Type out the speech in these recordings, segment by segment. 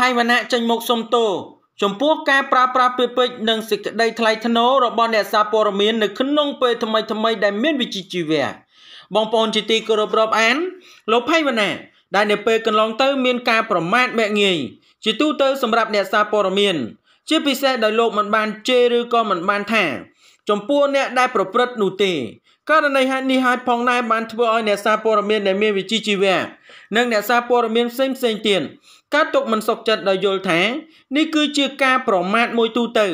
ផៃវណ្ណៈចេញមកសុំទោសចំពោះការប្រើប្រាស់ពាក្យពេចន៍និងសេចក្តីថ្លៃថ្នូររបស់អ្នកសារព័ត៌មាននៅក្នុងពេលថ្មីថ្មីដែលមានវិជ្ជាជីវៈបងប្អូនជាទីគោរពរាប់អានលោកផៃវណ្ណៈដែលនៅពេលកន្លងទៅ មានការប្រមាថមាក់ងាយជាទូទៅសម្រាប់អ្នកសារព័ត៌មានជាពិសេសដោយលោកមិនបានជេរឬក៏មិនបានថា ចំពោះអ្នកដែលប្រព្រឹត្តនោះទេករណីហេតុនេះហើយផងដែរបានធ្វើឲ្យអ្នកសារព័ត៌មានដែលមានវិជ្ជាជីវៈនិងអ្នកសារព័ត៌មានផ្សេងផ្សេងទៀតកើតទុកមិនសុខចិត្តដោយយល់ថានេះគឺជាការប្រមាថមួយទូទៅ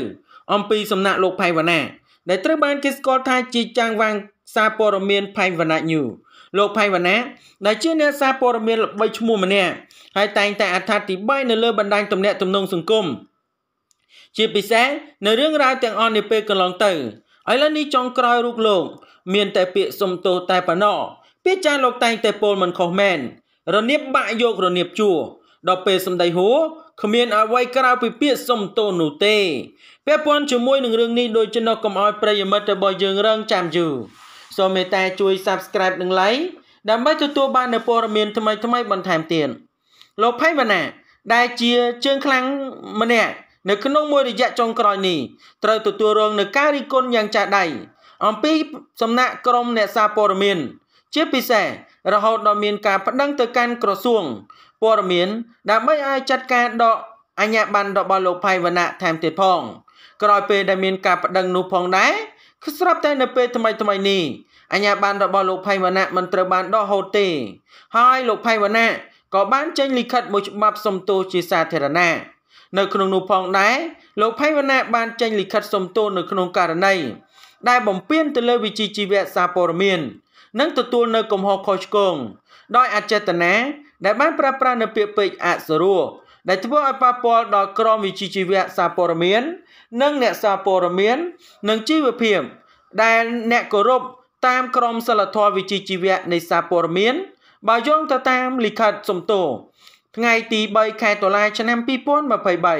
អំពីសំណាក់លោកផៃវណ្ណាដែលត្រូវបានគេស្គាល់ថាជាចាងវាង សារព័ត៌មានផៃវណ្ណាញូលោកផៃវណ្ណាដែលជាអ្នកសារព័ត៌មានល្បីឈ្មោះម្នាក់ហើយតែងតែអត្ថាធិប្បាយនៅលើបណ្ដាញទំនាក់ទំនងសង្គមជាពិសេសនៅរឿងរ៉ាវទាំងអស់នេះពេលកន្លងទៅឥឡូវនេះចុងក្រោយរូបលោកមានតែពាក្យសុំទោសតែប៉ុណ្ណោះពាក្យចាស់លោកតែងតែពោលមិនខុសមែនរនៀបបាក់យករនៀបជួដល់ពេលសំដីហួរគ្មានអ្វីក្រៅពីពាក្យសុំទោសនោះទេពាក់ព័ន្ធជាមួយនឹងរឿងនេះដូចជានោះកុំឲ្យប្រិយមិត្តរបស់យើងរងចាំយូរសូមមេត្តាជួយ Subscribe និង Like ដើម្បីទទួលបាននូវព័ត៌មាន ថ្មីៗបន្ថែមទៀតលោកផៃវណ្ណា ដែលជាជើងខ្លាំងម្នាក់នៅក្នុងមួយរយៈចុងក្រោយនេះត្រូវទទួលរងនឹងការរិះគន់យ៉ាងចាស់ដៃអំពីសំណាក់ក្រមអ្នកសារព័ត៌មានជាពិសេសរហូតដល់មានការប្តឹងទៅកាន់ក្រសួងព័ត៌មានដើម្បីឲ្យចាត់ការដក អញ្ញាប័ណ្ណរបស់លោកផៃវណ្ណៈថែមទៀតផង ក្រោយពេលដែលមានការប្តឹងនោះផងដែរគឺស្រាប់តែនៅពេលថ្មីថ្មីនេះអញ្ញាប័ណ្ណរបស់លោកផៃវណ្ណៈមិនត្រូវបានដកហូតទេ ហើយលោកផៃវណ្ណៈក៏បានចេញលិខិតមួយច្បាប់សំទោសជាសាធារណៈនៅក្នុងនោះផងដែរលោកផៃវណ្ណាបានចេញលិខិតសុំទោសនៅក្នុងករណីដែលបំពានទៅលើវិជីជីវៈសារព័ត៌មាននិងទទួលនៅកំហុសខុសឆ្គង ដោយអចេតនា ដែលបានប្រើប្រាស់នៅពាក្យពេចអសរោះដែលធ្វើឲ្យប៉ះពាល់ដល់ក្រមវិជីជីវៈសារព័ត៌មាននិងអ្នកសារព័ត៌មាននិងជីវភាព ដែលអ្នកគោរពតាមក្រមសិលធម៌វិជីជីវៈនៃសារព័ត៌មានបើយោងទៅតាមលិខិតសំទោថ្ងៃទី3ខែតុលាឆ្នាំ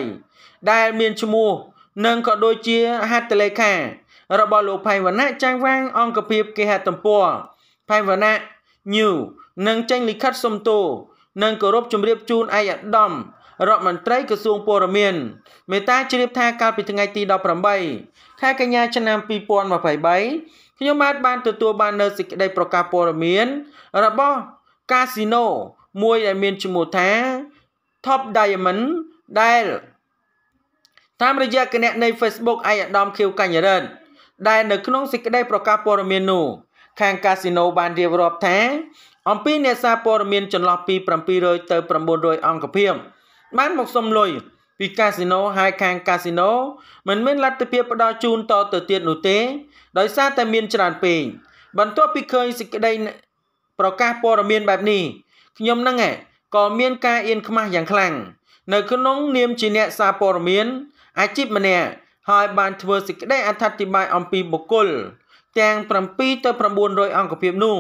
2023ដែលមានឈ្មោះនិងក៏ដូចជាហត្ថលេខារបស់លោកផៃវណ្ណៈចាងវាងអង្គភាពគេហទំព័រផៃវណ្ណៈ New នឹងចេញលិខិតសុំទោសនិងគោរពជំរាបជូនឯកឧត្តមរដ្ឋមន្ត្រីក្រសួងពលរដ្ឋមេត្តាជ្រាបថាកាលពីថ្ងៃទី18ខែកញ្ញាឆ្នាំ2023ខ្ញុំបាទបានទទួលបាននូវសេចក្តីប្រកាសព័ត៌មានរបស់កាស៊ីណូមួយដែលមានឈ្មោះថា Top Diamond ដែលតាមរយៈគណនី Facebook ឯកឧត្តមខៀវកញ្ញរិទ្ធដែលនៅក្នុងសេចក្តី ប្រកាសព័ត៌មាននោះខាងកាស៊ីណូបានរៀបរាប់ថាអំពីអ្នកសារព័ត៌មានចន្លោះពី700ទៅ900អង្គភាពបានមកសុំលុយពីកាស៊ីណូហើយខាងកាស៊ីណូមិនមានលទ្ធភាពផ្ដល់ជូនតទៅទៀតនោះទេដោយសារតែមានច្រើនពេកបន្ទាប់ពីឃើញសេចក្តីប្រកាសព័ត៌មានបែបនេះខ្ញុំហ្នឹងឯងក៏មានការអៀនខ្មាស់យ៉ាងខ្លាំងនៅក្នុង នាមជាអ្នកសារព័ត៌មានអាជីពម្នាក់ហើយ បានធ្វើសេចក្តីអត្ថាធិប្បាយអំពីបុគ្គលទាំង7ទៅ900អង្គភាពនោះ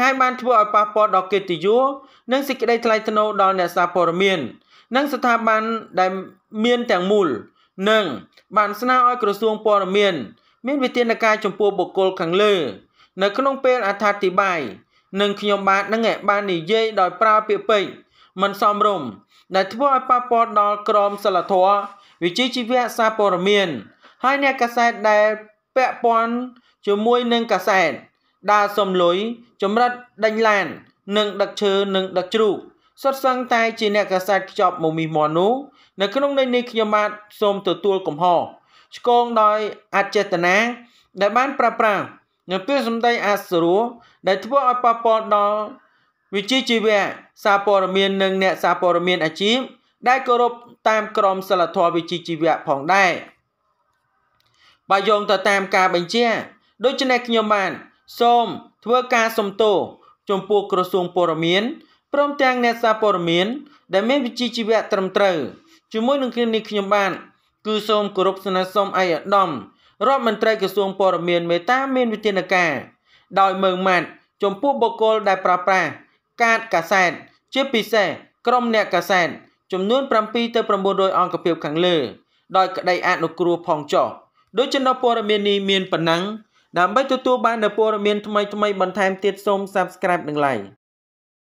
ហើយបានធ្វើឲ្យប៉ះពាល់ដល់កិត្តិយសនិងសេចក្តីថ្លៃថ្នូរដល់អ្នកសារព័ត៌មាននិងស្ថាប័នដែលមានទាំងមូល និងបានស្នើឲ្យក្រសួងព័ត៌មានមានវិធានការចំពោះបុគ្គលខាងលើនៅក្នុងពេលអត្ថាធិប្បាយនិងខ្ញុំបាទនឹងបាននិយាយដោយប្រើពាក្យពេចន៍មិនសមរម្យដែលធ្វើឲ្យប៉ះពាល់ដល់ក្រមសីលធម៌វិជ្ជាជីវៈសារព័ត៌មានហើយអ្នកកាសែតដែលពាក់ព័ន្ធជាមួយនឹងកាសែតដើរសំលុយចម្រិតដេញឡាន និងដឹកឈើនិងដឹកជ្រូកសុទ្ធសឹងតែជាអ្នកកាសែតខ្ចប់មកមីមនោះនៅក្នុងន័យនេះខ្ញុំបាទសូមទទួលកំហុសឆ្គងដោយអចេតនាដែលបានប្រប្រាស់និងពាក្យសម្ដីអសរោះដែលធ្វើឲ្យប៉ះពាល់ដល់វិជ្ជាជីវៈសារព័ត៌មាននិងអ្នកសារព័ត៌មាន អាជីពដែលគោរពតាមក្រមសីលធម៌វិជ្ជាជីវៈផងដែរបើយោងទៅតាមការបញ្ជាដូច្នេះខ្ញុំបានសូមធ្វើការសំទោសចំពោះក្រសួងព័ត៌មានព្រមទាំងអ្នកសារព័ត៌មានដែលមានវិជ្ជាជីវៈត្រឹមត្រូវជាមួយនឹងគ្នានេះខ្ញុំបានគឺសូមគោរពស្នើសុំឯកឧត្តមរដ្ឋមន្ត្រីក្រសួងព័ត៌មានមេតាមានវិធានការ ដោយមើងម៉ាត់ចំពោះបុគ្គលដែលប្រប្រាស់កាតកាសែតជាពិសេសក្រុមអ្នកកាសែតចំនួន7ទៅ900អង្គភាពខាងលើ ដោយក្តីអនុគ្រោះផងចុះដូចចំណុចព័ត៌មាននេះមានប៉ុណ្ណឹងដើម្បីទទួលបាននូវព័ត៌មានថ្មីៗបន្ថែមទៀតសូម Subscribe និង Like